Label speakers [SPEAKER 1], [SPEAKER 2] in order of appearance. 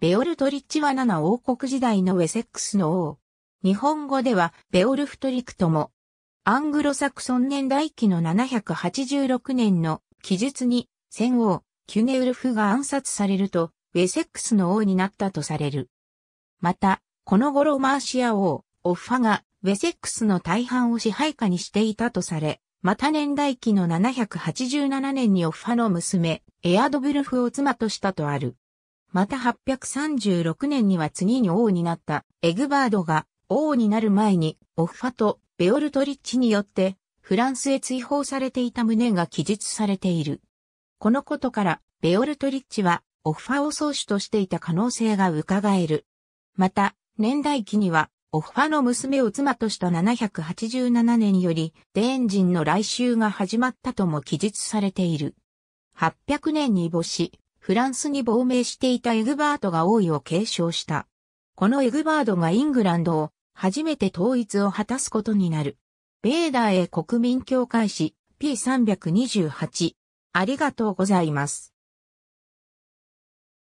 [SPEAKER 1] ベオルトリッチはナ王国時代のウェセックスの王。日本語では、ベオルフトリクとも、アングロサクソン年代記の786年の記述に、戦王、キュネウルフが暗殺されると、ウェセックスの王になったとされる。また、この頃マーシア王、オッファが、ウェセックスの大半を支配下にしていたとされ、また年代記の787年にオッファの娘、エアドブルフを妻としたとある。また836年には次に王になったエグバードが王になる前にオッファとベオルトリッチによってフランスへ追放されていた旨が記述されている。このことからベオルトリッチはオッファを宗主としていた可能性が伺える。また年代記にはオッファの娘を妻とした787年よりデーン人の来襲が始まったとも記述されている。800年に母子、フランスに亡命していたエグバートが王位を継承した。このエグバードがイングランドを初めて統一を果たすことになる。ベーダーへ国民協会誌 P328。ありがとうございます。